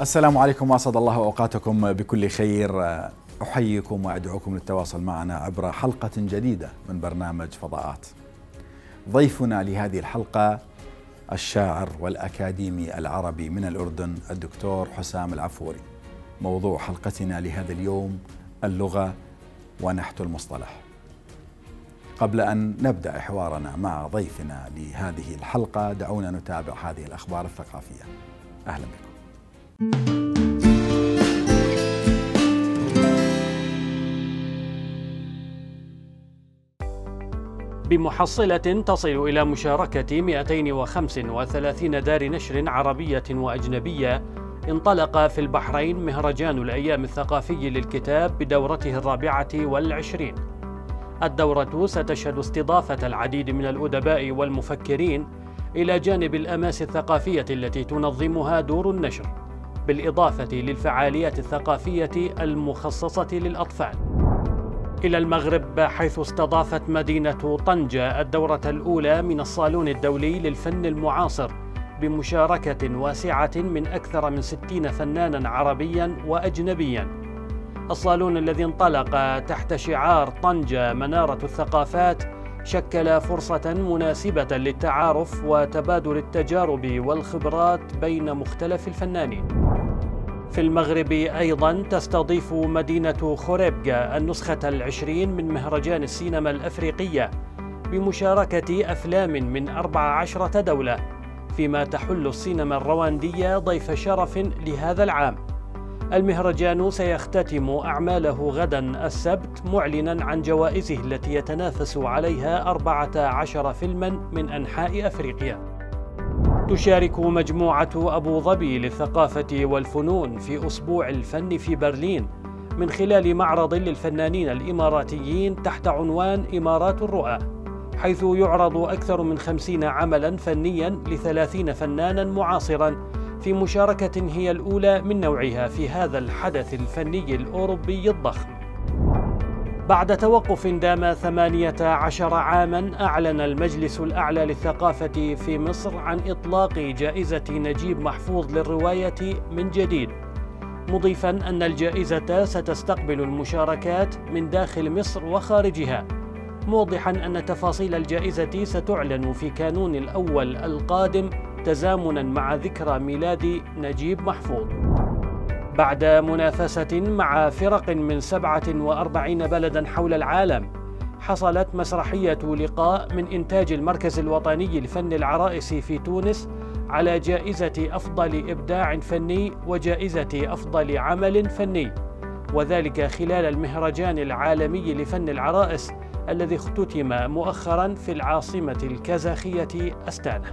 السلام عليكم واسعد الله اوقاتكم بكل خير احييكم وادعوكم للتواصل معنا عبر حلقه جديده من برنامج فضاءات. ضيفنا لهذه الحلقه الشاعر والاكاديمي العربي من الاردن الدكتور حسام العفوري. موضوع حلقتنا لهذا اليوم اللغه ونحت المصطلح. قبل ان نبدا حوارنا مع ضيفنا لهذه الحلقه دعونا نتابع هذه الاخبار الثقافيه. اهلا بكم. بمحصلة تصل إلى مشاركة 235 دار نشر عربية وأجنبية انطلق في البحرين مهرجان الأيام الثقافي للكتاب بدورته الرابعة والعشرين الدورة ستشهد استضافة العديد من الأدباء والمفكرين إلى جانب الأماس الثقافية التي تنظمها دور النشر بالإضافة للفعاليات الثقافية المخصصة للأطفال إلى المغرب حيث استضافت مدينة طنجة الدورة الأولى من الصالون الدولي للفن المعاصر بمشاركة واسعة من أكثر من 60 فنانا عربيا وأجنبيا الصالون الذي انطلق تحت شعار طنجة منارة الثقافات شكل فرصة مناسبة للتعارف وتبادل التجارب والخبرات بين مختلف الفنانين في المغرب أيضا تستضيف مدينة خوريبجا النسخة العشرين من مهرجان السينما الأفريقية بمشاركة أفلام من 14 دولة فيما تحل السينما الرواندية ضيف شرف لهذا العام المهرجان سيختتم أعماله غدا السبت معلنا عن جوائزه التي يتنافس عليها 14 فيلما من أنحاء أفريقيا تشارك مجموعة أبو ظبي للثقافة والفنون في أسبوع الفن في برلين من خلال معرض للفنانين الإماراتيين تحت عنوان إمارات الرؤى حيث يعرض أكثر من خمسين عملا فنيا لثلاثين فنانا معاصرا في مشاركة هي الأولى من نوعها في هذا الحدث الفني الأوروبي الضخم بعد توقف دام 18 عاما أعلن المجلس الأعلى للثقافة في مصر عن إطلاق جائزة نجيب محفوظ للرواية من جديد مضيفا أن الجائزة ستستقبل المشاركات من داخل مصر وخارجها موضحا أن تفاصيل الجائزة ستعلن في كانون الأول القادم تزامنا مع ذكرى ميلاد نجيب محفوظ بعد منافسة مع فرق من 47 بلدا حول العالم حصلت مسرحية لقاء من إنتاج المركز الوطني لفن العرائس في تونس على جائزة أفضل إبداع فني وجائزة أفضل عمل فني وذلك خلال المهرجان العالمي لفن العرائس الذي اختتم مؤخرا في العاصمة الكازاخية أستانة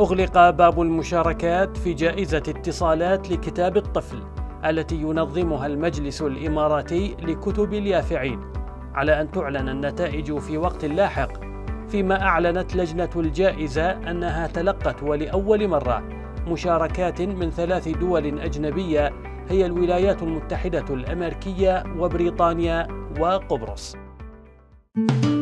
أغلق باب المشاركات في جائزة اتصالات لكتاب الطفل التي ينظمها المجلس الإماراتي لكتب اليافعين على أن تعلن النتائج في وقت لاحق فيما أعلنت لجنة الجائزة أنها تلقت ولأول مرة مشاركات من ثلاث دول أجنبية هي الولايات المتحدة الأمريكية وبريطانيا وقبرص. thank you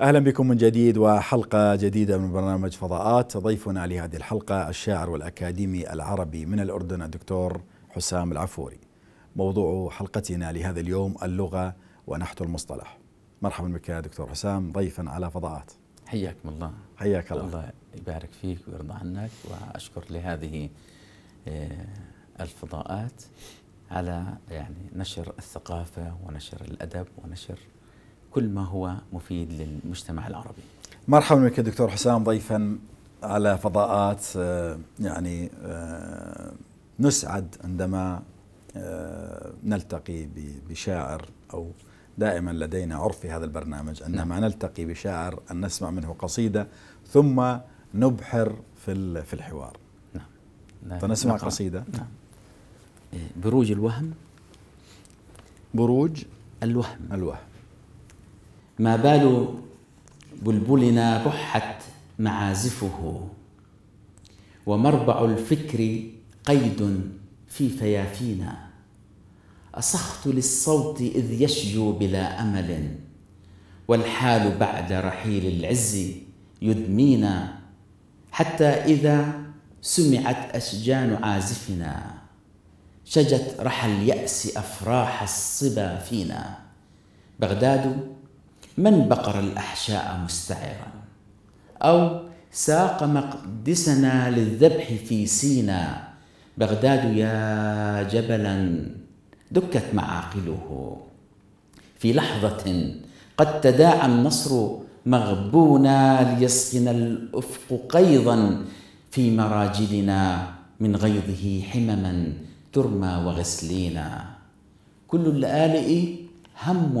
اهلا بكم من جديد وحلقه جديده من برنامج فضاءات ضيفنا لهذه الحلقه الشاعر والاكاديمي العربي من الاردن الدكتور حسام العفوري موضوع حلقتنا لهذا اليوم اللغه ونحت المصطلح مرحبا بك يا دكتور حسام ضيفا على فضاءات حياكم الله حياك الله الله يبارك فيك ويرضى عنك واشكر لهذه آه، الفضاءات على يعني نشر الثقافه ونشر الادب ونشر كل ما هو مفيد للمجتمع العربي مرحبا بك دكتور حسام ضيفا على فضاءات آه، يعني آه، نسعد عندما آه، نلتقي بشاعر او دائما لدينا عرف في هذا البرنامج نعم. عندما نلتقي بشاعر ان نسمع منه قصيده ثم نبحر في في الحوار نعم. نعم فنسمع نقرأ. قصيده نعم إيه، بروج الوهم بروج الوهم الوهم ما بال بلبلنا بحت معازفه ومربع الفكر قيد في فيافينا أصخت للصوت إذ يشجو بلا أمل والحال بعد رحيل العز يدمينا حتى إذا سمعت أشجان عازفنا شجت رحى اليأس أفراح الصبا فينا بغداد من بقر الأحشاء مستعرا أو ساق مقدسنا للذبح في سينا بغداد يا جبلا دكت معاقله في لحظة قد تداعى النصر مغبونا ليسكن الأفق قيضا في مراجلنا من غيظه حمما ترمى وغسلينا كل الآلئ هم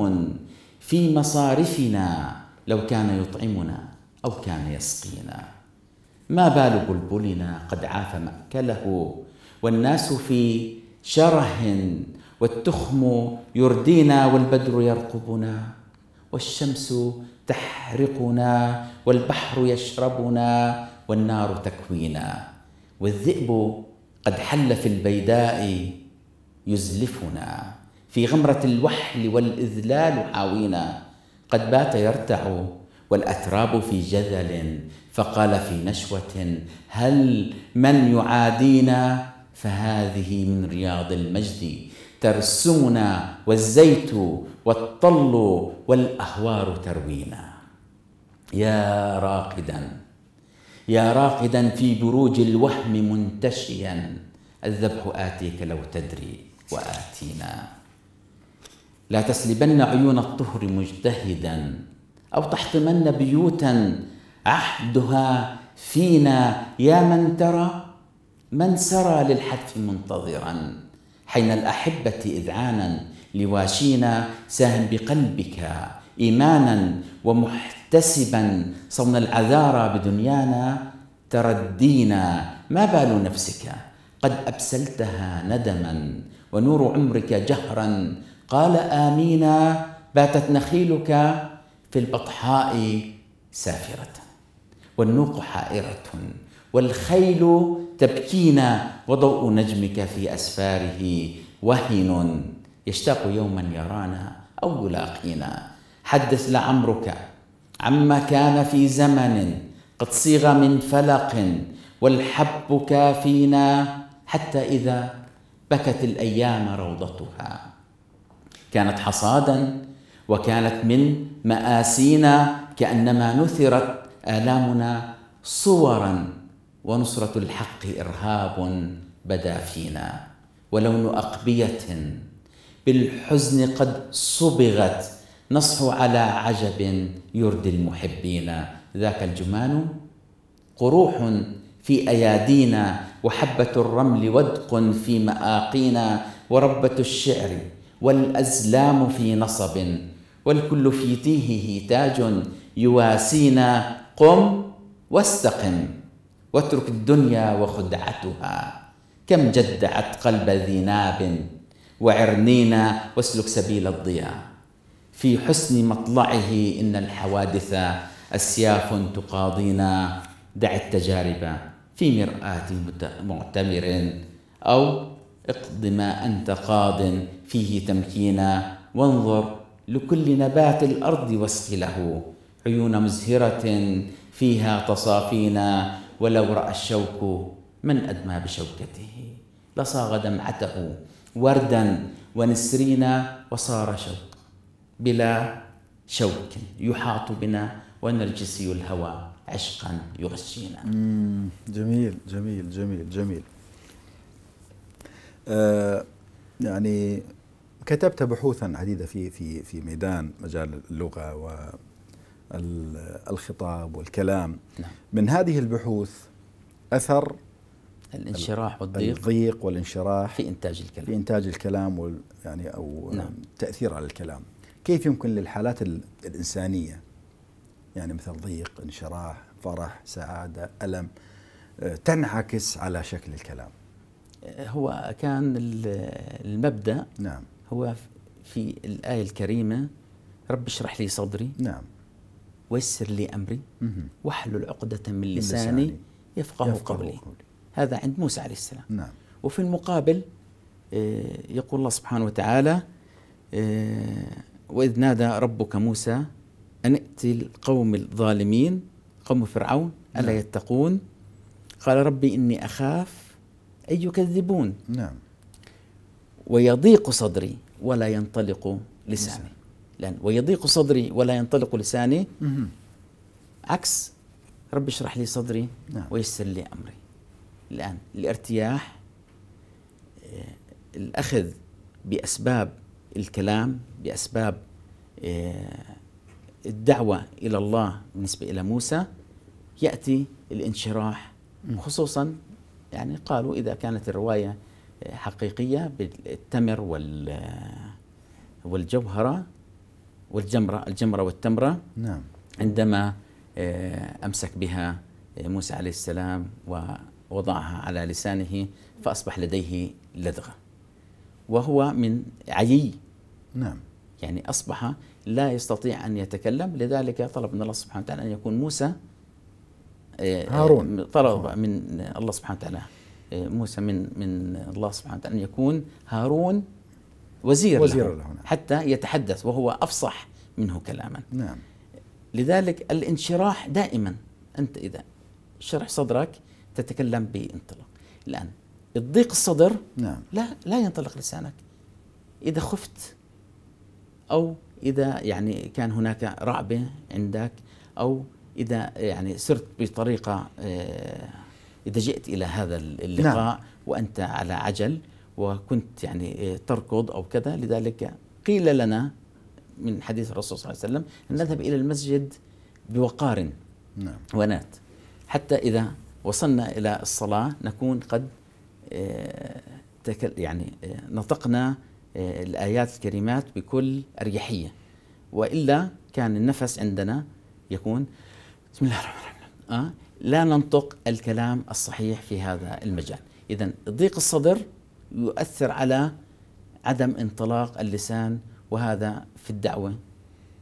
في مصارفنا لو كان يطعمنا أو كان يسقينا ما بال بلبلنا قد عاف مأكله والناس في شره والتخم يردينا والبدر يرقبنا والشمس تحرقنا والبحر يشربنا والنار تكوينا والذئب قد حل في البيداء يزلفنا في غمرة الوحل والإذلال حاوينا قد بات يرتع والأتراب في جذل فقال في نشوة هل من يعادينا فهذه من رياض المجد ترسمنا والزيت والطل والأهوار تروينا يا راقدا يا راقدا في بروج الوهم منتشيا الذبح آتيك لو تدري وآتينا لا تسلبن عيون الطهر مجتهدا أو تحطمن بيوتا عهدها فينا يا من ترى من سرى للحتف منتظرا حين الأحبة إذعانا لواشينا ساهم بقلبك إيمانا ومحتسبا صون العذارى بدنيانا تردينا ما بال نفسك قد أبسلتها ندما ونور عمرك جهرا قال آمين باتت نخيلك في البطحاء سافرة والنوق حائرة والخيل تبكينا وضوء نجمك في أسفاره وهن يشتاق يوما يرانا أو يلاقينا حدث لعمرك عما كان في زمن قد صيغ من فلق والحب كافينا حتى إذا بكت الأيام روضتها كانت حصادا وكانت من مآسينا كأنما نثرت آلامنا صورا ونصرة الحق إرهاب بدا فينا ولون أقبية بالحزن قد صبغت نصح على عجب يردي المحبين ذاك الجمان قروح في أيادينا وحبة الرمل ودق في مآقينا وربة الشعر والأزلام في نصب والكل في تيهه تاج يواسينا قم واستقم واترك الدنيا وخدعتها كم جدعت قلب ذي ناب وعرنينا واسلك سبيل الضياء في حسن مطلعه إن الحوادث أسياف تقاضينا دع التجارب في مرآة معتمر أو اقض ما أنت قاض فيه تمكينا وانظر لكل نبات الأرض واسقي له عيون مزهرة فيها تصافينا ولو رأى الشوك من أدمى بشوكته لصاغ دمعته وردا ونسرينا وصار شوك بلا شوك يحاط بنا ونرجسي الهوى عشقا يغشينا جميل جميل جميل جميل آه، يعني كتبت بحوثا عديده في في في ميدان مجال اللغه والخطاب والكلام نعم. من هذه البحوث اثر الانشراح والضيق الضيق والانشراح في انتاج الكلام في انتاج الكلام وال يعني او نعم. تاثير على الكلام كيف يمكن للحالات الانسانيه يعني مثل ضيق انشراح فرح سعاده الم آه، تنعكس على شكل الكلام هو كان المبدا نعم هو في الايه الكريمه رب اشرح لي صدري نعم ويسر لي امري واحلل عقده من لساني, لساني يفقه, يفقه قولي. قولي هذا عند موسى عليه السلام نعم وفي المقابل آه، يقول الله سبحانه وتعالى آه، وإذ نادى ربك موسى أن ائت القوم الظالمين قوم فرعون ألا نعم. يتقون قال ربي إني أخاف أي يكذبون نعم ويضيق صدري ولا ينطلق لساني نعم. لأن ويضيق صدري ولا ينطلق لساني مم. عكس رب اشرح لي صدري نعم. ويسر لي أمري الآن الارتياح آه، الأخذ بأسباب الكلام بأسباب آه، الدعوة إلى الله بالنسبة إلى موسى يأتي الانشراح خصوصا يعني قالوا إذا كانت الرواية حقيقية بالتمر وال والجوهرة والجمرة الجمرة والتمرة نعم عندما آه، أمسك بها موسى عليه السلام ووضعها على لسانه فأصبح لديه لدغة وهو من عيي نعم يعني أصبح لا يستطيع أن يتكلم لذلك طلب من الله سبحانه وتعالى أن يكون موسى هارون آه، طلب من الله سبحانه وتعالى آه، موسى من من الله سبحانه وتعالى ان يكون هارون وزير, وزير له, نعم. حتى يتحدث وهو افصح منه كلاما نعم لذلك الانشراح دائما انت اذا شرح صدرك تتكلم بانطلاق الان الضيق الصدر نعم لا لا ينطلق لسانك اذا خفت او اذا يعني كان هناك رعبه عندك او إذا يعني سرت بطريقة آه، إذا جئت إلى هذا اللقاء نعم. وأنت على عجل وكنت يعني آه، تركض أو كذا لذلك قيل لنا من حديث الرسول صلى الله عليه وسلم أن نذهب إلى المسجد بوقار نعم. ونات حتى إذا وصلنا إلى الصلاة نكون قد آه، يعني نطقنا الآيات الكريمات بكل أريحية وإلا كان النفس عندنا يكون بسم الله الرحمن الرحيم أه؟ لا ننطق الكلام الصحيح في هذا المجال إذا ضيق الصدر يؤثر على عدم انطلاق اللسان وهذا في الدعوة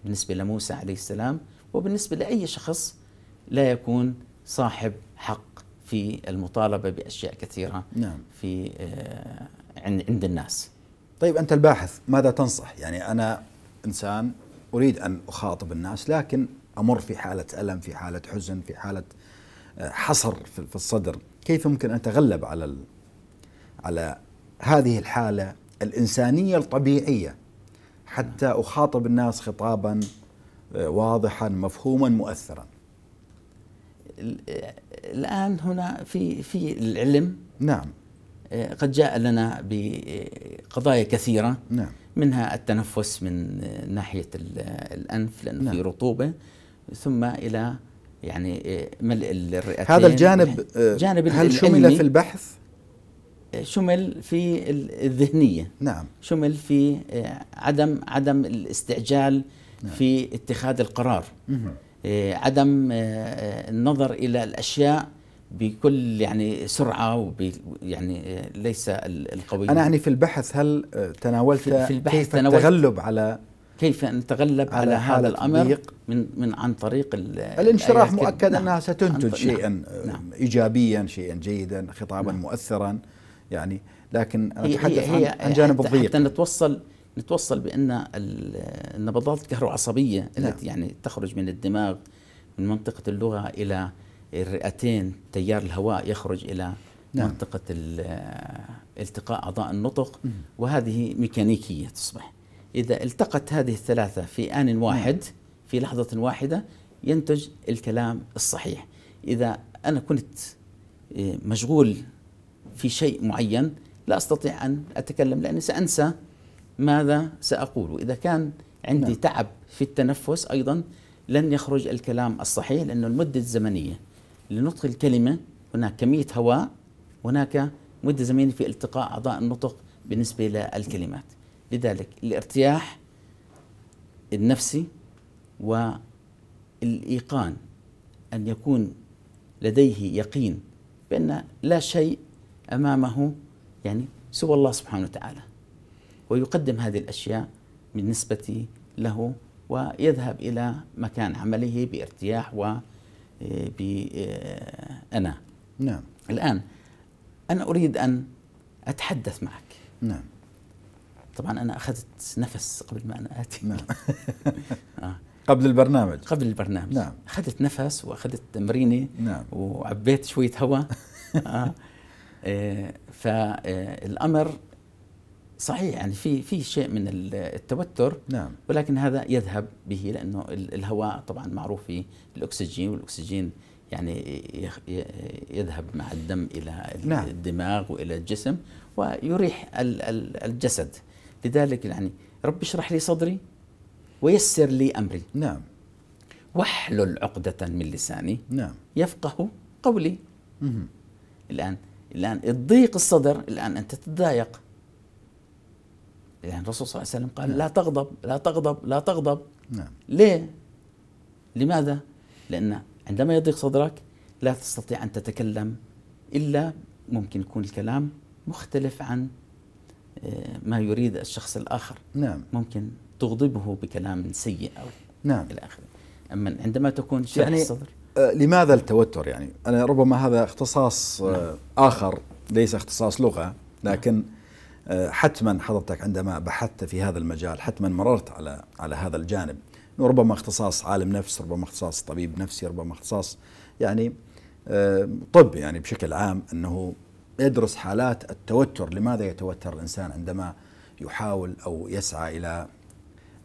بالنسبة لموسى عليه السلام وبالنسبة لأي شخص لا يكون صاحب حق في المطالبة بأشياء كثيرة نعم. في آه، عند الناس طيب أنت الباحث ماذا تنصح يعني أنا إنسان أريد أن أخاطب الناس لكن امر في حاله الم في حاله حزن في حاله آه، حصر في الصدر كيف ممكن ان اتغلب على على هذه الحاله الانسانيه الطبيعيه حتى اخاطب الناس خطابا آه، واضحا مفهوما مؤثرا آه، الان هنا في في العلم نعم قد جاء لنا بقضايا كثيره نعم منها التنفس من ناحيه الانف لانه نعم. في رطوبه ثم الى يعني ملء الرئتين هذا الجانب آه، جانب هل شمل في البحث؟ آه، شمل في الذهنيه نعم شمل في آه، عدم عدم الاستعجال نعم في اتخاذ القرار عدم النظر الى الاشياء بكل يعني سرعه وب يعني ليس القوي انا يعني في البحث هل تناولت في البحث كيف تناولت التغلب على كيف نتغلب على, على هذا الامر من من عن طريق الانشراح مؤكد نعم انها ستنتج شيئا نعم, نعم. آه، ايجابيا شيئا جيدا خطابا نعم مؤثرا يعني لكن نتحدث هي هي عن, عن جانب الضيق حتى نتوصل نتوصل بان النبضات الكهروعصبيه نعم التي يعني تخرج من الدماغ من منطقه اللغه الى الرئتين تيار الهواء يخرج الى نعم منطقه آه، التقاء اعضاء النطق وهذه ميكانيكيه تصبح إذا التقت هذه الثلاثة في آن واحد في لحظة واحدة ينتج الكلام الصحيح إذا أنا كنت إيه، مشغول في شيء معين لا أستطيع أن أتكلم لأني سأنسى ماذا سأقول وإذا كان عندي نعم. تعب في التنفس أيضا لن يخرج الكلام الصحيح لأنه المدة الزمنية لنطق الكلمة هناك كمية هواء هناك مدة زمنية في التقاء أعضاء النطق بالنسبة للكلمات لذلك الارتياح النفسي والإيقان أن يكون لديه يقين بأن لا شيء أمامه يعني سوى الله سبحانه وتعالى ويقدم هذه الأشياء بالنسبة له ويذهب إلى مكان عمله بارتياح و آه، آه، انا نعم الآن أنا أريد أن أتحدث معك نعم طبعا انا اخذت نفس قبل ما انا اتي نعم. آه. قبل البرنامج قبل البرنامج نعم اخذت نفس واخذت تمريني نعم وعبيت شويه هواء آه. إيه، فالامر إيه، صحيح يعني في في شيء من التوتر نعم ولكن هذا يذهب به لانه الهواء طبعا معروف في الاكسجين والاكسجين يعني يذهب مع الدم الى نعم. الدماغ والى الجسم ويريح الجسد لذلك يعني رب اشرح لي صدري ويسر لي أمري نعم واحلل عقدة من لساني نعم يفقه قولي مه. الآن الآن الضيق الصدر الآن أنت تتضايق يعني الرسول صلى الله عليه وسلم قال نعم. لا تغضب لا تغضب لا تغضب نعم. ليه لماذا لأن عندما يضيق صدرك لا تستطيع أن تتكلم إلا ممكن يكون الكلام مختلف عن آه، ما يريد الشخص الآخر نعم ممكن تغضبه بكلام سيء أو نعم إلى آخره أما عندما تكون شرح يعني الصدر آه، لماذا التوتر يعني أنا ربما هذا اختصاص آه، نعم. آخر ليس اختصاص لغة لكن نعم. حتما حضرتك عندما بحثت في هذا المجال حتما مررت على على هذا الجانب ربما اختصاص عالم نفس ربما اختصاص طبيب نفسي ربما اختصاص يعني طب يعني بشكل عام انه يدرس حالات التوتر لماذا يتوتر الإنسان عندما يحاول أو يسعى إلى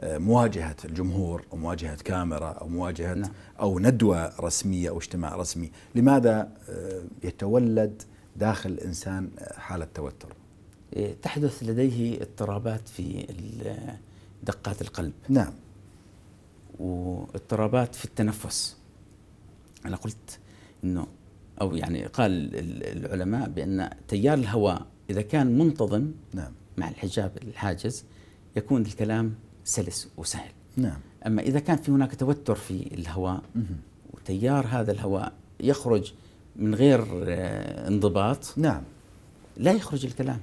آه، مواجهة الجمهور أو مواجهة كاميرا أو مواجهة نعم. أو ندوة رسمية أو اجتماع رسمي لماذا آه، يتولد داخل الإنسان آه، حالة توتر إيه، تحدث لديه اضطرابات في دقات القلب نعم واضطرابات في التنفس أنا قلت أنه او يعني قال العلماء بان تيار الهواء اذا كان منتظم نعم مع الحجاب الحاجز يكون الكلام سلس وسهل نعم اما اذا كان في هناك توتر في الهواء وتيار هذا الهواء يخرج من غير آه، انضباط نعم لا يخرج الكلام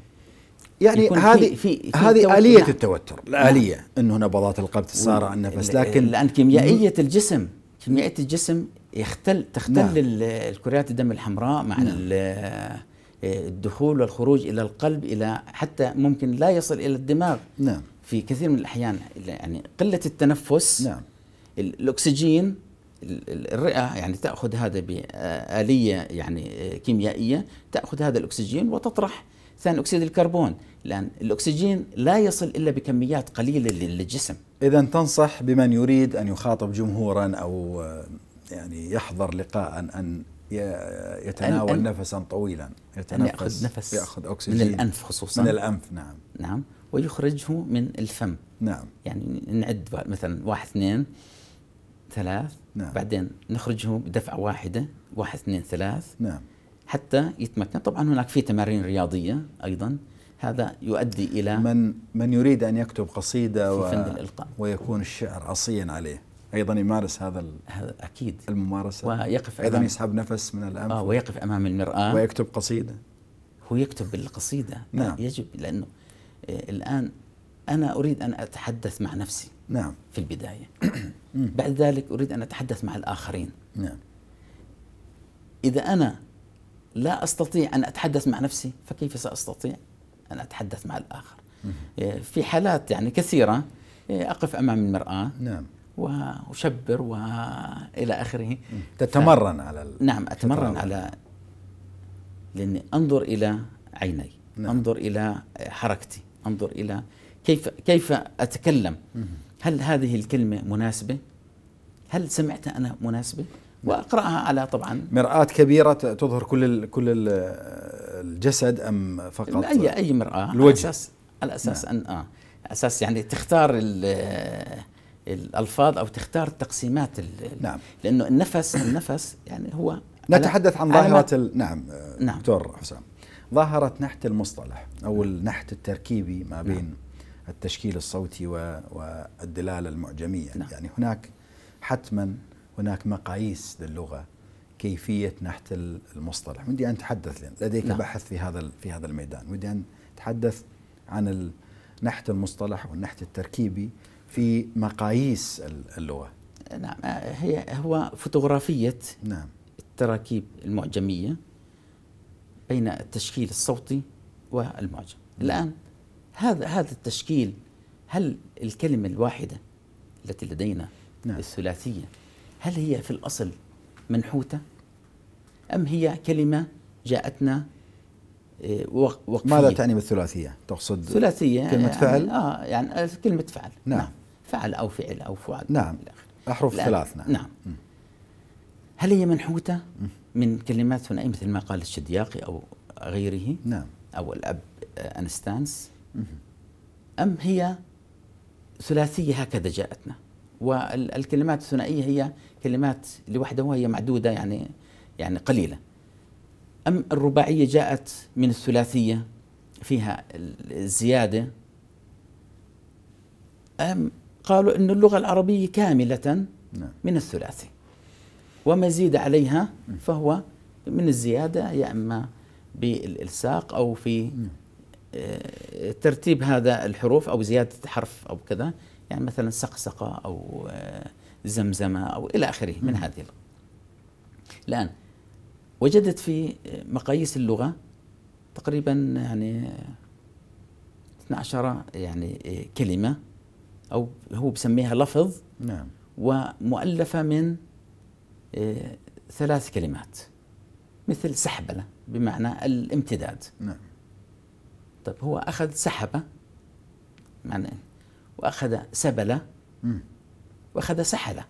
يعني هذه في هذه آلية نعم. التوتر الآلية نعم. انه نبضات القلب تسارع النفس لكن لأن كيميائية الجسم كيميائية الجسم يختل تختل نعم. الكريات الدم الحمراء مع نعم. الدخول والخروج الى القلب الى حتى ممكن لا يصل الى الدماغ نعم. في كثير من الاحيان يعني قله التنفس نعم. الاكسجين الرئه يعني تاخذ هذا باليه يعني كيميائيه تاخذ هذا الاكسجين وتطرح ثاني اكسيد الكربون لان الاكسجين لا يصل الا بكميات قليله للجسم اذا تنصح بمن يريد ان يخاطب جمهورا او يعني يحضر لقاء أن يتناول أن نفسا طويلا يتنفس أن يأخذ نفس يأخذ أكسجين من الأنف خصوصا من الأنف نعم نعم ويخرجه من الفم نعم يعني نعد مثلا واحد اثنين ثلاث نعم. بعدين نخرجه بدفعة واحدة واحد اثنين ثلاث نعم حتى يتمكن طبعا هناك في تمارين رياضية أيضا هذا يؤدي إلى من من يريد أن يكتب قصيدة في فن الإلقاء ويكون الشعر عصيا عليه ايضا يمارس هذا هذا اكيد الممارسه ويقف ايضا يسحب نفس من الانف آه ويقف امام المراه ويكتب قصيده هو يكتب القصيده نعم يجب لانه آه، الان انا اريد ان اتحدث مع نفسي نعم في البدايه بعد ذلك اريد ان اتحدث مع الاخرين نعم اذا انا لا استطيع ان اتحدث مع نفسي فكيف ساستطيع ان اتحدث مع الاخر آه، في حالات يعني كثيره آه، اقف امام المراه نعم واشبر والى اخره تتمرن على ال... نعم اتمرن على لاني انظر الى عيني نعم. انظر الى حركتي انظر الى كيف كيف اتكلم هل هذه الكلمه مناسبه هل سمعتها انا مناسبه نعم. واقراها على طبعا مرآة كبيرة تظهر كل ال كل الجسد ام فقط اي اي مرآة الوجه على اساس على اساس نعم. ان اه اساس يعني تختار الالفاظ او تختار التقسيمات نعم لانه النفس النفس يعني هو نتحدث عن ظاهره نعم نعم دكتور حسام ظاهره نحت المصطلح او نعم. النحت التركيبي ما بين نعم. التشكيل الصوتي والدلاله المعجميه نعم. يعني هناك حتما هناك مقاييس للغه كيفيه نحت المصطلح ودي ان اتحدث لديك نعم. بحث في هذا في هذا الميدان ودي ان اتحدث عن نحت المصطلح والنحت التركيبي في مقاييس اللغه نعم آه، هي هو فوتوغرافيه نعم التراكيب المعجميه بين التشكيل الصوتي والمعجم نعم. الان هذا هذا التشكيل هل الكلمه الواحده التي لدينا نعم. الثلاثيه هل هي في الاصل منحوته ام هي كلمه جاءتنا آه، وقفية ماذا تعني بالثلاثيه تقصد ثلاثيه كلمه يعني فعل اه يعني آه، كلمه فعل نعم, نعم. فعل أو فعل أو فعل نعم أحرف ثلاث نعم نعم هل هي منحوتة من كلمات ثنائية مثل ما قال الشدياقي أو غيره نعم أو الأب أنستانس أم هي ثلاثية هكذا جاءتنا والكلمات الثنائية هي كلمات لوحدها وهي معدودة يعني يعني قليلة أم الرباعية جاءت من الثلاثية فيها الزيادة أم قالوا أن اللغة العربية كاملة نعم. من الثلاثي وما زيد عليها نعم. فهو من الزيادة يا إما بالإلساق أو في نعم. آه، ترتيب هذا الحروف أو زيادة حرف أو كذا يعني مثلا سقسقة أو آه، زمزمة أو إلى آخره من هذه الآن وجدت في مقاييس اللغة تقريبا يعني 12 يعني آه، كلمة او هو بسميها لفظ نعم ومؤلفه من آه، ثلاث كلمات مثل سحبله بمعنى الامتداد نعم طيب هو اخذ سحبه معنى واخذ سبله واخذ سحله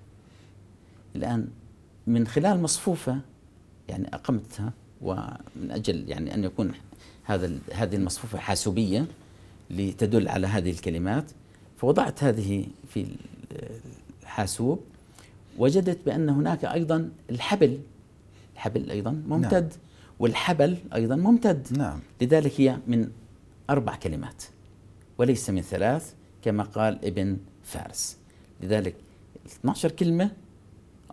الان من خلال مصفوفه يعني اقمتها ومن اجل يعني ان يكون هذا هذه المصفوفه حاسوبيه لتدل على هذه الكلمات فوضعت هذه في الحاسوب وجدت بأن هناك أيضا الحبل الحبل أيضا نعم. ممتد نعم. والحبل أيضا ممتد نعم. لذلك هي من أربع كلمات وليس من ثلاث كما قال ابن فارس لذلك 12 كلمة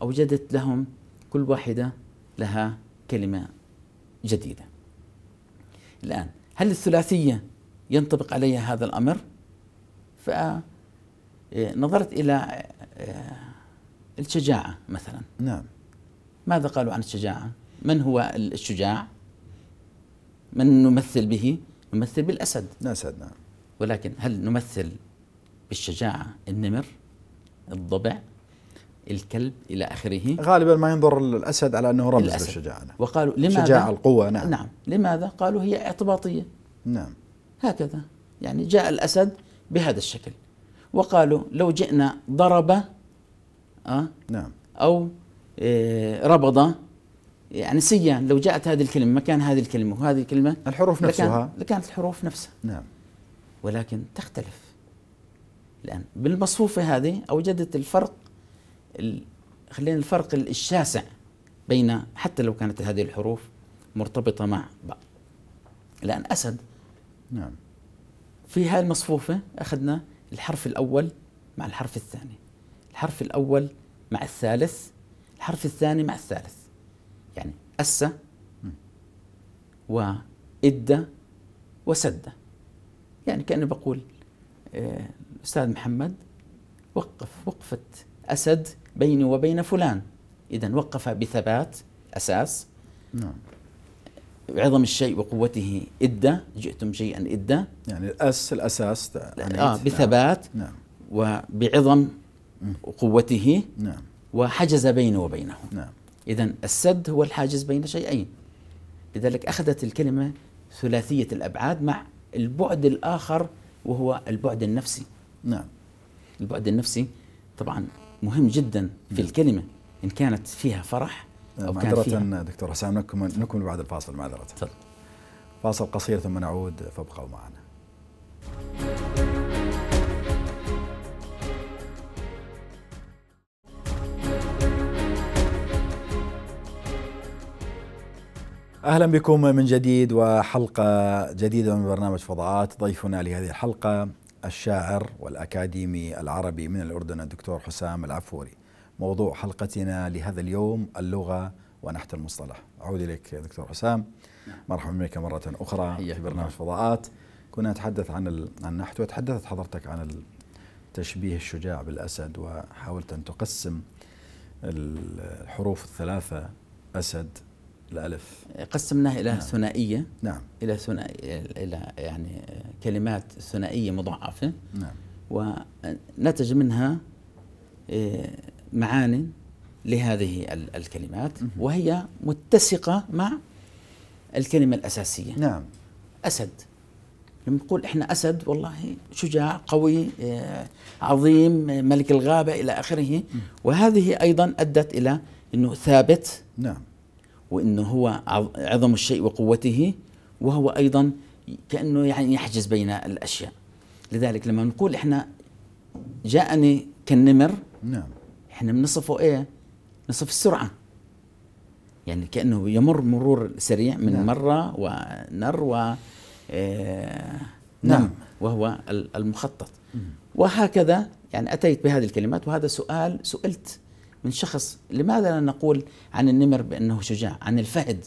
أوجدت لهم كل واحدة لها كلمة جديدة الآن هل الثلاثية ينطبق عليها هذا الأمر؟ فنظرت إيه، إلى إيه، الشجاعة مثلا نعم ماذا قالوا عن الشجاعة من هو الشجاع من نمثل به نمثل بالأسد الأسد نعم ولكن هل نمثل بالشجاعة النمر الضبع الكلب إلى آخره غالبا ما ينظر الأسد على أنه رمز للشجاعة نعم. وقالوا لماذا شجاعة القوة نعم نعم لماذا قالوا هي اعتباطية نعم هكذا يعني جاء الأسد بهذا الشكل وقالوا لو جئنا ضرب أه نعم أو آه، ربض يعني سيان لو جاءت هذه الكلمة مكان هذه الكلمة وهذه الكلمة الحروف نفسها لكانت الحروف نفسها نعم ولكن تختلف الآن بالمصفوفة هذه أوجدت الفرق خلينا الفرق الشاسع بين حتى لو كانت هذه الحروف مرتبطة مع بعض الآن أسد نعم في هاي المصفوفة أخذنا الحرف الأول مع الحرف الثاني الحرف الأول مع الثالث الحرف الثاني مع الثالث يعني أس وإد وسد يعني كأنه بقول آه، أستاذ محمد وقف وقفة أسد بيني وبين فلان إذا وقف بثبات أساس نعم عظم الشيء وقوته إدة جئتم شيئا إدة يعني الأس الأساس يعني آه نعم. بثبات نعم. وبعظم وقوته نعم. وحجز بينه وبينه نعم. إذا السد هو الحاجز بين شيئين لذلك أخذت الكلمة ثلاثية الأبعاد مع البعد الآخر وهو البعد النفسي نعم البعد النفسي طبعا مهم جدا في نعم. الكلمة إن كانت فيها فرح آه، معذرة دكتور حسام نكمل نكمل بعد الفاصل معذرة فاصل قصير ثم نعود فابقوا معنا اهلا بكم من جديد وحلقه جديده من برنامج فضاءات ضيفنا لهذه الحلقه الشاعر والاكاديمي العربي من الاردن الدكتور حسام العفوري موضوع حلقتنا لهذا اليوم اللغة ونحت المصطلح أعود إليك دكتور حسام نعم. مرحبا بك مرة أخرى في برنامج فضاءات كنا نتحدث عن النحت وتحدثت حضرتك عن التشبيه الشجاع بالأسد وحاولت أن تقسم الحروف الثلاثة أسد الألف قسمناه إلى نعم. ثنائية نعم إلى ثنائية إلى يعني كلمات ثنائية مضاعفة نعم ونتج منها إيه، معان لهذه الكلمات وهي متسقة مع الكلمة الأساسية نعم أسد لما نقول احنا اسد والله شجاع قوي آه، عظيم ملك الغابه الى اخره وهذه ايضا ادت الى انه ثابت نعم وانه هو عظم الشيء وقوته وهو ايضا كانه يعني يحجز بين الاشياء لذلك لما نقول احنا جاءني كالنمر نعم احنا بنصفه ايه؟ نصف السرعه يعني كانه يمر مرور سريع من نعم. مره ونر و آه، نعم وهو المخطط وهكذا يعني اتيت بهذه الكلمات وهذا سؤال سئلت من شخص لماذا لا نقول عن النمر بانه شجاع عن الفهد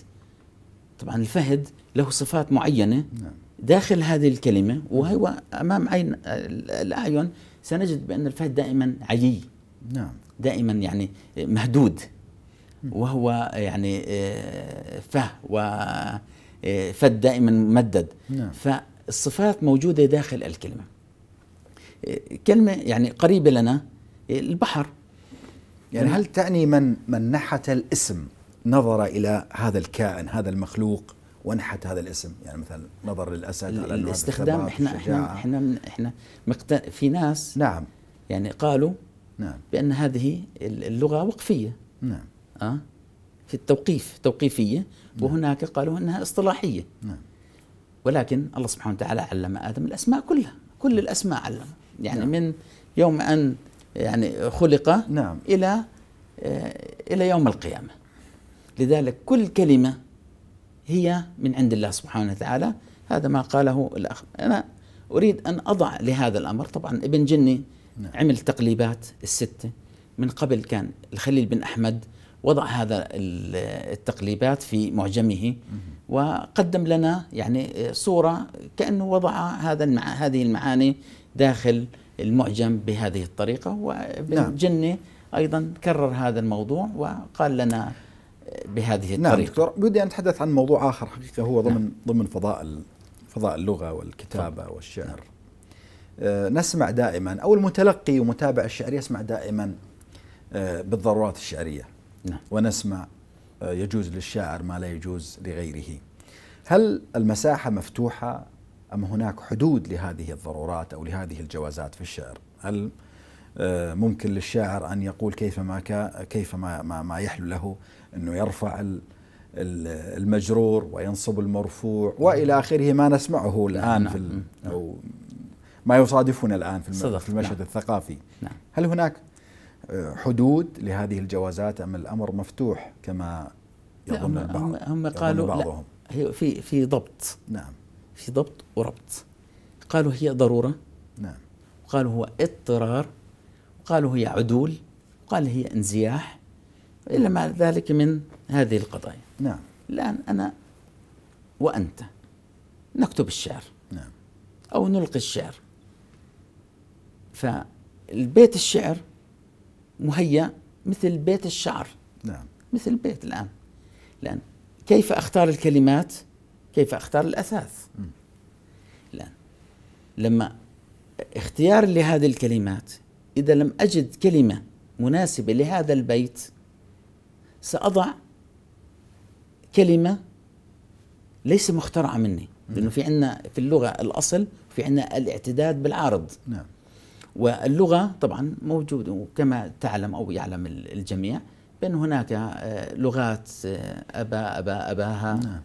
طبعا الفهد له صفات معينه نعم. داخل هذه الكلمه وهو امام عين الاعين سنجد بان الفهد دائما عيي نعم دائما يعني مهدود وهو يعني آه، فه وفد آه، دائما ممدد نعم. فالصفات موجودة داخل الكلمة كلمة يعني قريبة لنا البحر يعني, يعني هل تعني من من نحت الاسم نظر إلى هذا الكائن هذا المخلوق ونحت هذا الاسم يعني مثلا نظر للأسد على الاستخدام احنا احنا احنا احنا في ناس نعم يعني قالوا نعم. بأن هذه اللغة وقفية نعم. أه؟ في التوقيف توقيفية نعم. وهناك قالوا أنها اصطلاحية نعم. ولكن الله سبحانه وتعالى علم آدم الأسماء كلها كل الأسماء علم يعني نعم. من يوم أن يعني خلق نعم. إلى آه، إلى يوم القيامة لذلك كل كلمة هي من عند الله سبحانه وتعالى هذا ما قاله الأخ أنا أريد أن أضع لهذا الأمر طبعا ابن جني نعم. عمل تقليبات الستة من قبل كان الخليل بن أحمد وضع هذا التقليبات في معجمه وقدم لنا يعني صورة كأنه وضع هذا المع... هذه المعاني داخل المعجم بهذه الطريقة وابن نعم. أيضا كرر هذا الموضوع وقال لنا بهذه نعم، الطريقة نعم دكتور بدي أن أتحدث عن موضوع آخر حقيقة هو ضمن نعم. ضمن فضاء فضاء اللغة والكتابة والشعر نعم. آه، نسمع دائما او المتلقي ومتابع الشعر يسمع دائما آه، بالضرورات الشعريه نعم. ونسمع آه، يجوز للشاعر ما لا يجوز لغيره هل المساحه مفتوحه ام هناك حدود لهذه الضرورات او لهذه الجوازات في الشعر هل ممكن للشاعر ان يقول كيف ما كيف ما, ما يحلو له انه يرفع المجرور وينصب المرفوع والى نعم. اخره ما نسمعه الان نعم. في نعم. او ما يصادفنا الآن في, صدق في المشهد نعم. الثقافي نعم. هل هناك آه، حدود لهذه الجوازات أم الأمر مفتوح كما يظن البعض هم, هم قالوا بعضهم لا في في ضبط نعم في ضبط وربط قالوا هي ضرورة نعم وقالوا هو اضطرار وقالوا هي عدول وقال هي انزياح الا ما ذلك من هذه القضايا نعم الآن أنا وأنت نكتب الشعر نعم أو نلقي الشعر فالبيت الشعر مهيأ مثل بيت الشعر نعم مثل بيت الآن الآن كيف أختار الكلمات كيف أختار الأثاث الآن لما اختيار لهذه الكلمات إذا لم أجد كلمة مناسبة لهذا البيت سأضع كلمة ليس مخترعة مني لأنه في عندنا في اللغة الأصل في عندنا الاعتداد بالعارض نعم واللغة طبعا موجودة وكما تعلم أو يعلم الجميع بأن هناك آه، لغات آه، أبا أبا أباها نعم.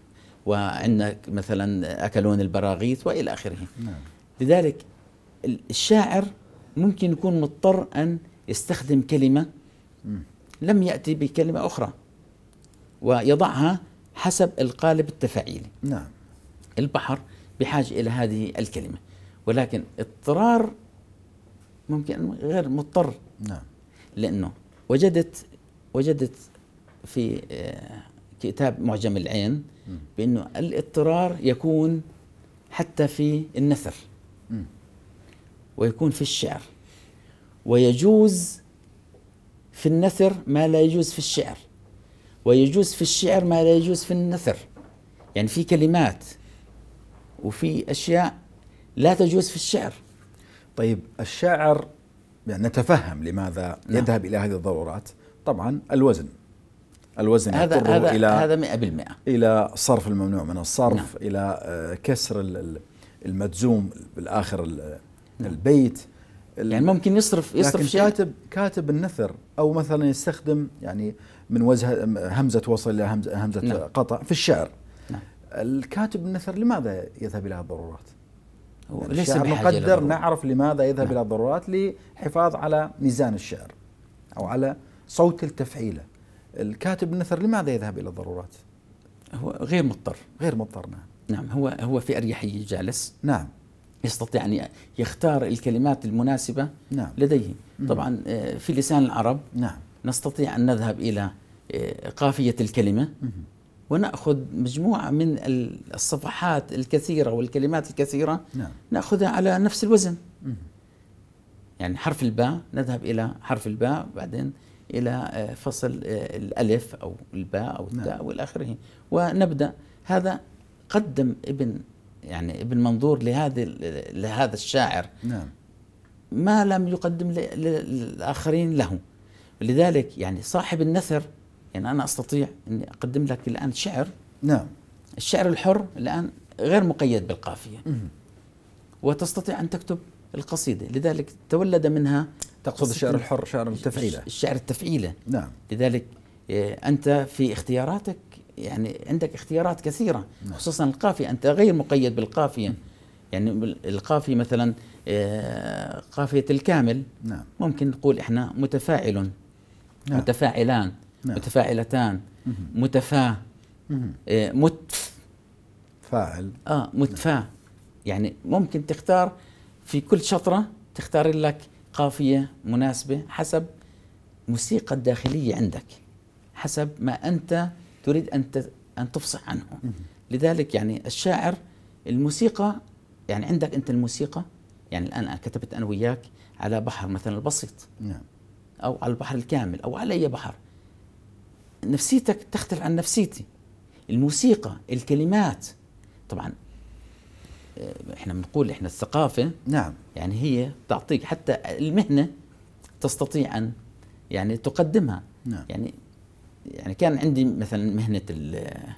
وعندنا مثلا أكلون البراغيث وإلى آخره نعم. لذلك الشاعر ممكن يكون مضطر أن يستخدم كلمة لم يأتي بكلمة أخرى ويضعها حسب القالب التفاعيلي نعم البحر بحاجة إلى هذه الكلمة ولكن اضطرار ممكن غير مضطر نعم لانه وجدت وجدت في آه، كتاب معجم العين بانه الاضطرار يكون حتى في النثر ويكون في الشعر ويجوز في النثر ما لا يجوز في الشعر ويجوز في الشعر ما لا يجوز في النثر يعني في كلمات وفي اشياء لا تجوز في الشعر طيب الشاعر يعني نتفهم لماذا نعم. يذهب الى هذه الضرورات طبعا الوزن الوزن هذا هذا الى هذا 100% الى صرف الممنوع من الصرف نعم. الى آه، كسر المجزوم بالاخر نعم. البيت يعني ممكن يصرف يصرف لكن شيء كاتب كاتب النثر او مثلا يستخدم يعني من وجه همزه وصل الى همزه همزه نعم. قطع في الشعر نعم. الكاتب النثر لماذا يذهب الى الضرورات؟ يعني ليس مقدر نعرف لماذا يذهب نعم. إلى الضرورات لحفاظ على ميزان الشعر أو على صوت التفعيلة الكاتب النثر لماذا يذهب إلى الضرورات؟ هو غير مضطر غير مضطر نعم نعم هو هو في أريحيه جالس نعم يستطيع أن يختار الكلمات المناسبة نعم. لديه طبعا آه، في لسان العرب نعم. نستطيع أن نذهب إلى آه، قافية الكلمة وناخذ مجموعه من الصفحات الكثيره والكلمات الكثيره نعم. ناخذها على نفس الوزن مم. يعني حرف الباء نذهب الى حرف الباء بعدين الى آه، فصل آه، الالف او الباء او التاء نعم. والى اخره ونبدا هذا قدم ابن يعني ابن منظور لهذه لهذا الشاعر نعم ما لم يقدم للاخرين له لذلك يعني صاحب النثر يعني أنا أستطيع أن أقدم لك الآن شعر نعم الشعر الحر الآن غير مقيد بالقافية وتستطيع أن تكتب القصيدة لذلك تولد منها تقصد الشعر الحر شعر التفعيلة الشعر التفعيلة نعم لذلك آه، أنت في اختياراتك يعني عندك اختيارات كثيرة نعم. خصوصا القافية أنت غير مقيد بالقافية مم. يعني القافية مثلا آه، قافية الكامل نعم. ممكن نقول إحنا متفاعل نعم. متفاعلان نعم. متفاعلتان متفا متفاه آه، مت فاعل اه متفاه نعم. يعني ممكن تختار في كل شطره تختار لك قافيه مناسبه حسب موسيقى الداخليه عندك حسب ما انت تريد ان ان تفصح عنه لذلك يعني الشاعر الموسيقى يعني عندك انت الموسيقى يعني الان انا كتبت انا وياك على بحر مثلا البسيط نعم او على البحر الكامل او على اي بحر نفسيتك تختلف عن نفسيتي الموسيقى الكلمات طبعا آه، احنا بنقول احنا الثقافه نعم يعني هي تعطيك حتى المهنه تستطيع ان يعني تقدمها نعم. يعني يعني كان عندي مثلا مهنه آه،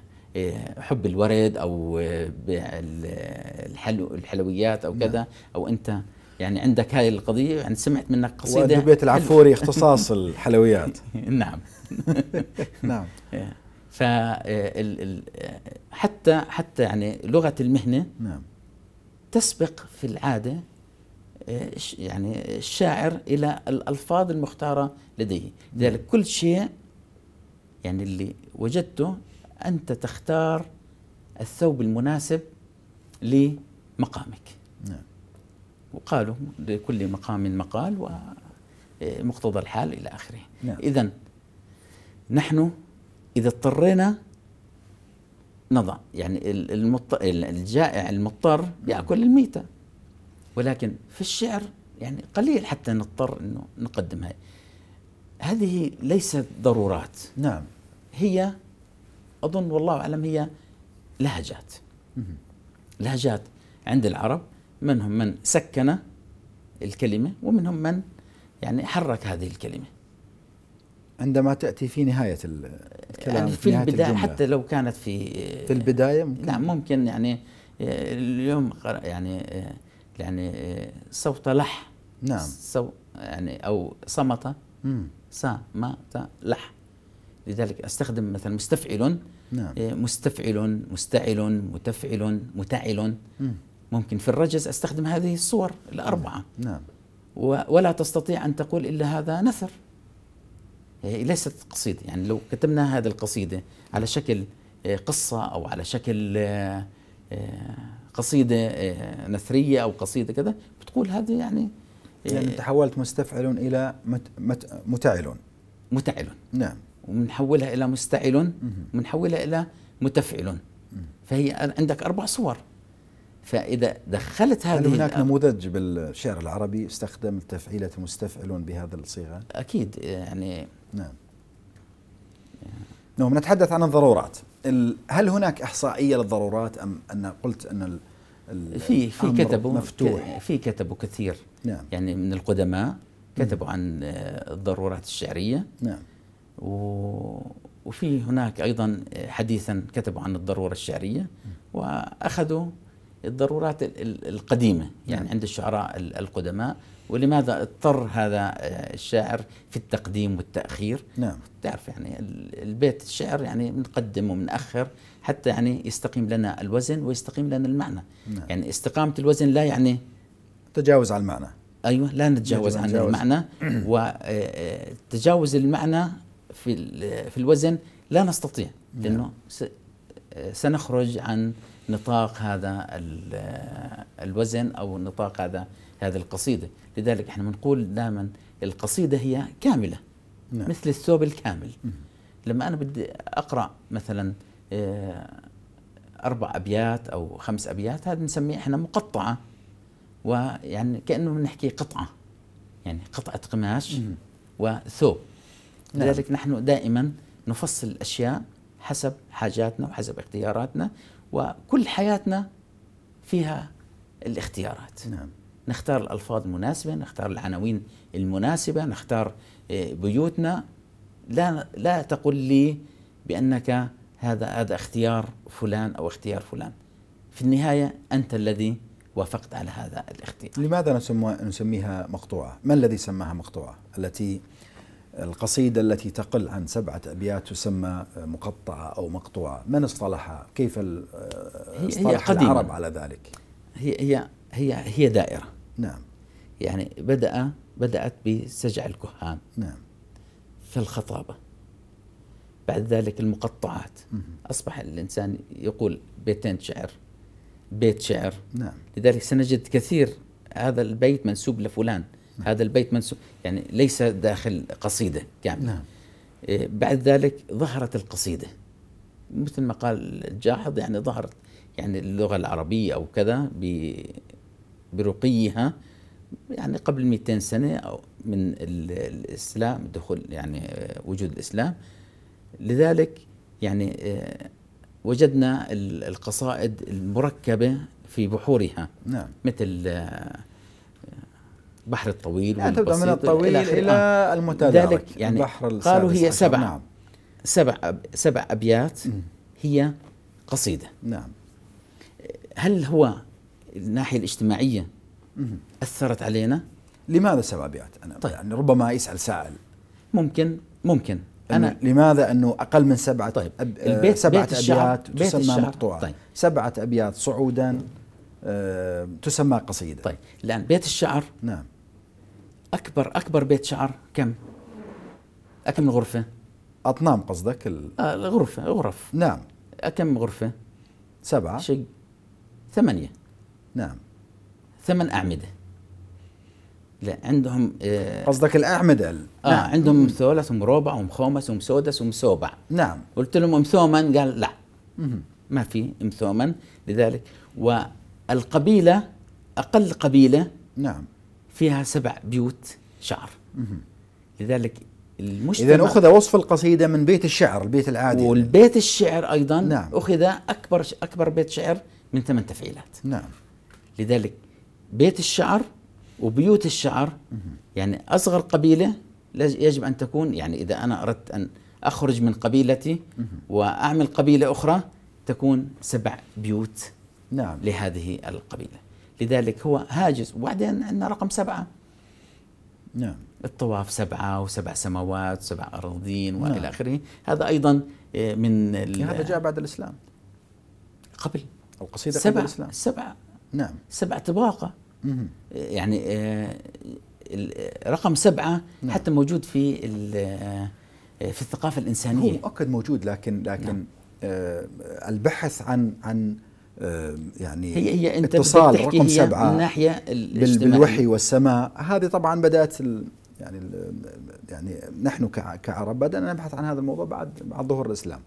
حب الورد او آه، الحلو الحلويات او نعم. كذا او انت يعني عندك هاي القضية يعني سمعت منك قصيدة بيت العفوري اختصاص الحلويات نعم نعم ف آه، آه، حتى حتى يعني لغة المهنة نعم تسبق في العادة آه، يعني الشاعر إلى الألفاظ المختارة لديه نعم. لذلك كل شيء يعني اللي وجدته أنت تختار الثوب المناسب لمقامك وقالوا لكل مقام مقال ومقتضى إيه، الحال إلى آخره نعم. إذا نحن إذا اضطرينا نضع يعني المط... الجائع المضطر يأكل الميتة ولكن في الشعر يعني قليل حتى نضطر أنه نقدم هاي هذه ليست ضرورات نعم هي أظن والله أعلم هي لهجات لهجات عند العرب منهم من سكن الكلمة ومنهم من يعني حرك هذه الكلمة عندما تأتي في نهاية الكلام يعني في نهاية البداية الجملة. حتى لو كانت في في البداية ممكن نعم ممكن يعني اليوم يعني يعني صوت لح نعم صوت يعني أو صمت صمت لح لذلك استخدم مثلا مستفعل نعم. مستفعل مستعل متفعل متعل ممكن في الرجز أستخدم هذه الصور الأربعة نعم, نعم. ولا تستطيع أن تقول إلا هذا نثر هي ليست قصيدة يعني لو كتبنا هذه القصيدة على شكل آه، قصة أو على شكل آه، آه، قصيدة نثرية أو قصيدة كذا بتقول هذا يعني يعني تحولت مستفعل إلى مت مت متعل متعل نعم ومنحولها إلى مستعل ومنحولها إلى متفعل فهي عندك أربع صور فإذا دخلت هذه هل هناك نموذج بالشعر العربي استخدم تفعيلة مستفعل بهذا الصيغة؟ أكيد يعني نعم نعم نتحدث عن الضرورات هل هناك إحصائية للضرورات أم أن قلت أن في في كتبوا مفتوح في كتبوا كثير نعم يعني من القدماء كتبوا عن آه، الضرورات الشعرية نعم و وفي هناك أيضا حديثا كتبوا عن الضرورة الشعرية وأخذوا الضرورات القديمة يعني نعم. عند الشعراء القدماء ولماذا اضطر هذا الشاعر في التقديم والتأخير نعم تعرف يعني البيت الشعر يعني بنقدم ومنأخر حتى يعني يستقيم لنا الوزن ويستقيم لنا المعنى نعم. يعني استقامة الوزن لا يعني تجاوز على المعنى أيوة لا نتجاوز عن المعنى وتجاوز آه، المعنى في في الوزن لا نستطيع نعم. لأنه نعم. سنخرج عن نطاق هذا الوزن او نطاق هذا هذه القصيده، لذلك احنا بنقول دائما القصيده هي كامله نعم. مثل الثوب الكامل. لما انا بدي اقرا مثلا آه، اربع ابيات او خمس ابيات هذا بنسميه احنا مقطعه ويعني كانه بنحكي قطعه يعني قطعه قماش مم. وثوب. نعم. لذلك نحن دائما نفصل الاشياء حسب حاجاتنا وحسب اختياراتنا وكل حياتنا فيها الاختيارات نعم. نختار الألفاظ المناسبة نختار العناوين المناسبة نختار آه، بيوتنا لا لا تقل لي بأنك هذا هذا اختيار فلان أو اختيار فلان في النهاية أنت الذي وافقت على هذا الاختيار لماذا نسميها مقطوعة؟ ما الذي سماها مقطوعة؟ التي القصيدة التي تقل عن سبعة أبيات تسمى مقطعة أو مقطوعة من اصطلحها كيف اصطلح العرب على ذلك هي هي هي هي دائرة نعم يعني بدأ بدأت بسجع الكهان نعم في الخطابة بعد ذلك المقطعات أصبح الإنسان يقول بيتين شعر بيت شعر نعم لذلك سنجد كثير هذا البيت منسوب لفلان هذا البيت منسوب يعني ليس داخل قصيدة كاملة يعني. نعم. إيه، بعد ذلك ظهرت القصيدة مثل ما قال الجاحظ يعني ظهرت يعني اللغة العربية أو كذا برقيها يعني قبل 200 سنة أو من الإسلام دخول يعني آه، وجود الإسلام لذلك يعني آه، وجدنا القصائد المركبة في بحورها نعم. مثل آه، بحر الطويل يعني تبدا من الطويل الى, إلى نعم. المتدارك ذلك يعني البحر قالوا هي سبع نعم سبع سبع ابيات م. هي قصيده نعم هل هو الناحيه الاجتماعيه م. اثرت علينا؟ لماذا سبع ابيات؟ انا طيب. يعني ربما يسال سائل ممكن ممكن انا لماذا انه اقل من سبعه طيب أب البيت سبعه بيت ابيات بيت تسمى مقطوعه طيب سبعه ابيات صعودا أه تسمى قصيده طيب الان بيت الشعر نعم اكبر اكبر بيت شعر كم؟ كم غرفة؟ اطنام قصدك ال... آه الغرفة غرف نعم كم غرفة؟ سبعة شق ثمانية نعم ثمان أعمدة لا عندهم آه قصدك الأعمدة ال... آه نعم. عندهم ثولث ام ومخومس ومسودس ومسوبع نعم قلت لهم ثومن قال لا ما في ثومن لذلك والقبيلة أقل قبيلة نعم فيها سبع بيوت شعر لذلك المجتمع إذا أخذ وصف القصيدة من بيت الشعر البيت العادي والبيت الشعر أيضا نعم. أخذ أكبر أكبر بيت شعر من ثمان تفعيلات نعم لذلك بيت الشعر وبيوت الشعر يعني أصغر قبيلة يجب أن تكون يعني إذا أنا أردت أن أخرج من قبيلتي وأعمل قبيلة أخرى تكون سبع بيوت نعم. لهذه القبيلة لذلك هو هاجس وبعدين عندنا رقم سبعة نعم الطواف سبعة وسبع سماوات وسبع أراضين وإلى نعم. آخره هذا أيضا آه، من هذا جاء بعد الإسلام قبل القصيدة سبع قبل الإسلام سبعة نعم سبع طباقة آه، يعني آه، رقم سبعة نعم. حتى موجود في في الثقافة الإنسانية هو مؤكد موجود لكن لكن نعم. البحث عن عن آه، يعني هي هي انت اتصال رقم هي سبعة من ناحية بالوحي والسماء هذه طبعا بدات يعني يعني نحن كعرب بدانا نبحث عن هذا الموضوع بعد بعد ظهور الاسلام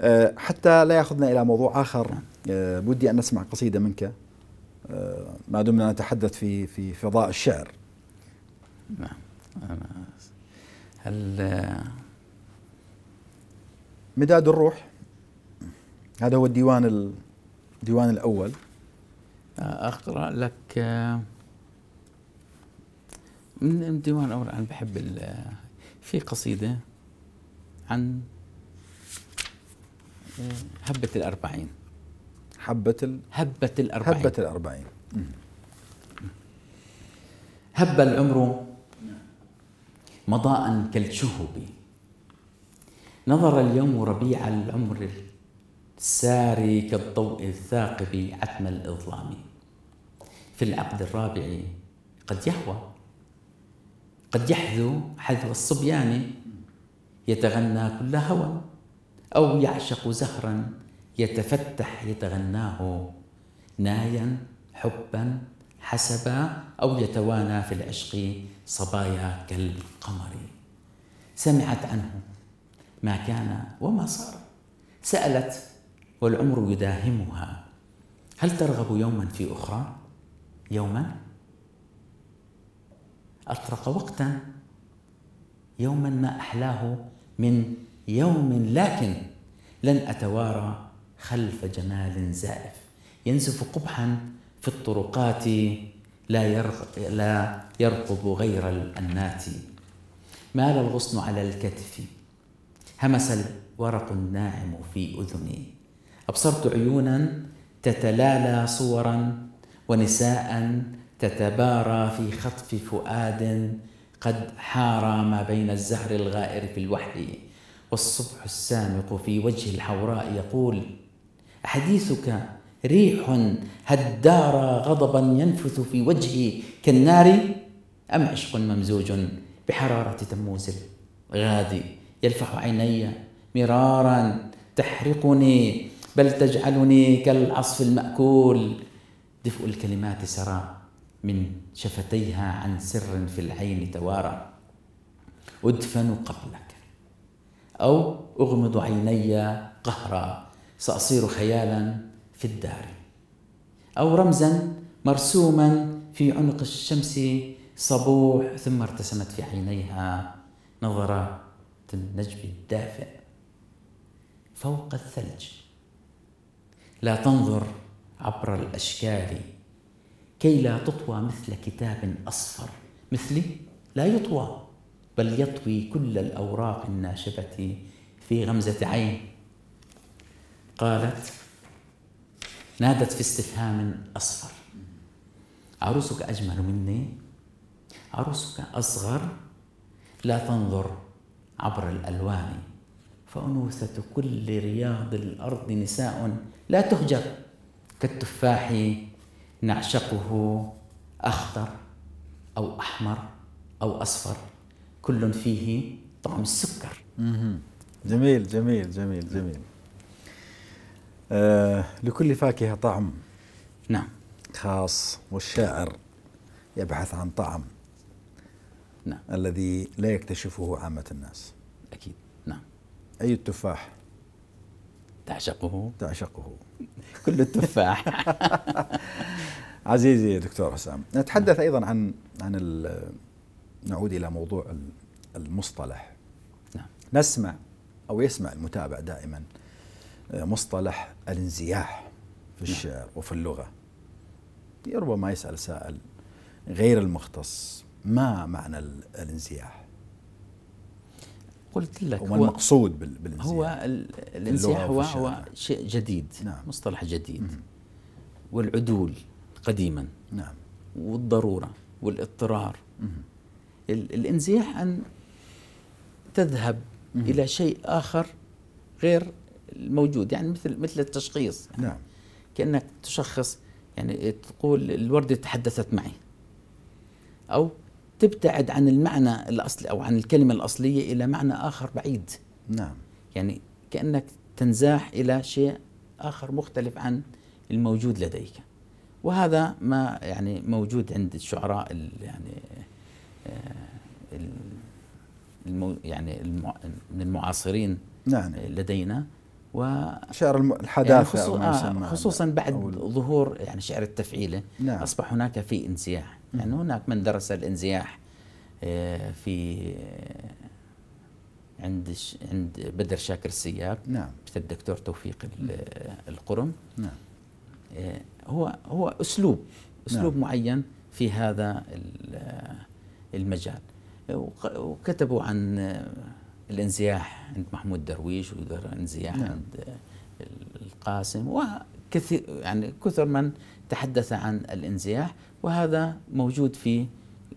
آه، حتى لا ياخذنا الى موضوع اخر آه، بدي ان نسمع قصيده منك ما دمنا نتحدث في في فضاء الشعر نعم أنا هل مداد الروح هذا هو الديوان الديوان الأول آه، أقرأ لك آه، من الديوان الأول أنا بحب آه، في قصيدة عن هبة الأربعين حبة ال... هبة الأربعين هبة الأربعين هب العمر مضاء كالشهب نظر اليوم ربيع العمر ساري كالضوء الثاقب عتم الإظلام في العقد الرابع قد يهوى قد يحذو حذو الصبيان يتغنى كل هوى أو يعشق زهرا يتفتح يتغناه نايا حبا حسبا أو يتوانى في العشق صبايا كالقمر سمعت عنه ما كان وما صار سألت والعمر يداهمها هل ترغب يوما في أخرى؟ يوما؟ أطرق وقتا يوما ما أحلاه من يوم لكن لن أتوارى خلف جمال زائف ينزف قبحا في الطرقات لا لا يرقب غير الأنات مال الغصن على الكتف همس الورق الناعم في أذني أبصرت عيونا تتلالى صورا ونساء تتبارى في خطف فؤاد قد حار ما بين الزهر الغائر في الوحل والصبح السامق في وجه الحوراء يقول أحاديثك ريح هدار غضبا ينفث في وجهي كالنار أم عشق ممزوج بحرارة تموز الغادي يلفح عيني مرارا تحرقني بل تجعلني كالعصف المأكول دفء الكلمات سرى من شفتيها عن سر في العين توارى أدفن قبلك أو أغمض عيني قهرا سأصير خيالا في الدار أو رمزا مرسوما في عنق الشمس صبوح ثم ارتسمت في عينيها نظرات النجم الدافئ فوق الثلج لا تنظر عبر الأشكال كي لا تطوى مثل كتاب أصفر مثلي لا يطوى بل يطوي كل الأوراق الناشفة في غمزة عين قالت نادت في استفهام أصفر عروسك أجمل مني عروسك أصغر لا تنظر عبر الألوان فأنوثة كل رياض الأرض نساء لا تهجر كالتفاح نعشقه أخضر أو أحمر أو أصفر كل فيه طعم السكر جميل جميل جميل جميل آه لكل فاكهة طعم نعم خاص والشاعر يبحث عن طعم نعم الذي لا يكتشفه عامة الناس أكيد نعم أي التفاح تعشقه تعشقه كل التفاح عزيزي دكتور حسام نتحدث ايضا عن عن نعود الى موضوع المصطلح نعم. نسمع او يسمع المتابع دائما آه، مصطلح الانزياح في نعم. الشعر وفي اللغه ربما يسال سائل غير المختص ما معنى الانزياح قلت لك هو المقصود بالانزياح هو الانزياح هو, هو شيء جديد نعم. مصطلح جديد مم. والعدول قديما نعم والضروره والاضطرار مم. الانزياح ان تذهب مم. الى شيء اخر غير الموجود يعني مثل مثل التشخيص يعني نعم كانك تشخص يعني تقول الورده تحدثت معي او تبتعد عن المعنى الاصلي او عن الكلمه الاصليه الى معنى اخر بعيد نعم يعني كانك تنزاح الى شيء اخر مختلف عن الموجود لديك وهذا ما يعني موجود عند الشعراء يعني آه، المو يعني من المعاصرين نعم. لدينا و شعر الحداثه يعني خصوصا, آه خصوصا بعد ظهور يعني شعر التفعيله نعم. اصبح هناك في انسياح يعني هناك من درس الانزياح آه، في آه، عند عند بدر شاكر السياب نعم مثل الدكتور توفيق نعم. القرم نعم آه، هو هو اسلوب اسلوب نعم. معين في هذا المجال وكتبوا عن الانزياح عند محمود درويش وانزياح نعم. عند القاسم وكثير يعني كثر من تحدث عن الانزياح وهذا موجود في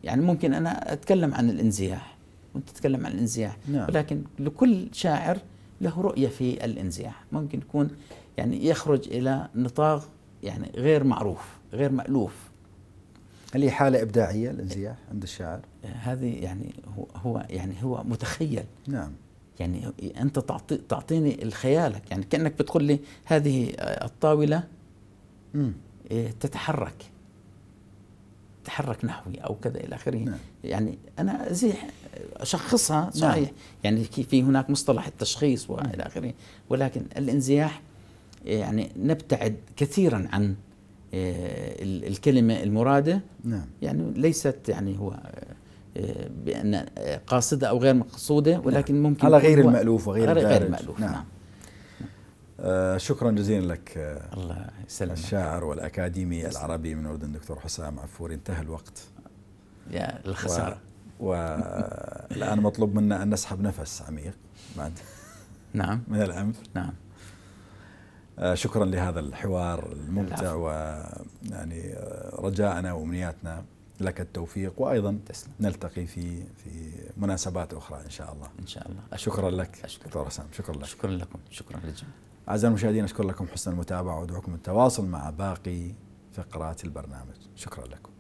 يعني ممكن انا اتكلم عن الانزياح وانت تتكلم عن الانزياح نعم. ولكن لكل شاعر له رؤيه في الانزياح ممكن يكون يعني يخرج الى نطاق يعني غير معروف غير مألوف هل هي حالة إبداعية الانزياح عند الشاعر؟ هذه يعني هو, يعني هو متخيل نعم يعني أنت تعطي تعطيني الخيالك يعني كأنك بتقول لي هذه الطاولة مم. إيه، تتحرك تحرك نحوي او كذا الى اخره نعم. يعني انا ازيح اشخصها نعم. صحيح نعم. يعني في هناك مصطلح التشخيص والى نعم. اخره ولكن الانزياح يعني نبتعد كثيرا عن إيه، الكلمه المراده نعم. يعني ليست يعني هو إيه، بان قاصده او غير مقصوده ولكن نعم. ممكن على غير المالوف وغير غير المالوف نعم, نعم. آه، شكرا جزيلا لك آه، الله يسلمك الشاعر والأكاديمي العربي من أردن دكتور حسام عفوري انتهى الوقت يا الخسارة والآن و... مطلوب منا أن نسحب نفس عميق بعد نعم من الأنف نعم آه، شكرا لهذا الحوار الممتع ويعني رجاءنا وامنياتنا لك التوفيق وايضا تسلم. نلتقي في في مناسبات اخرى ان شاء الله ان شاء الله أشكر. شكرا لك أشكر. دكتور حسام شكرا لك شكرا لكم شكرا للجميع أعزائي المشاهدين أشكر لكم حسن المتابعة ودعوكم التواصل مع باقي فقرات البرنامج شكرا لكم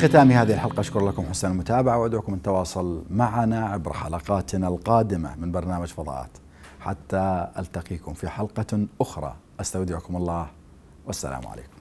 ختام هذه الحلقة أشكر لكم حسن المتابعة وأدعوكم التواصل معنا عبر حلقاتنا القادمة من برنامج فضاءات حتى ألتقيكم في حلقة أخرى أستودعكم الله والسلام عليكم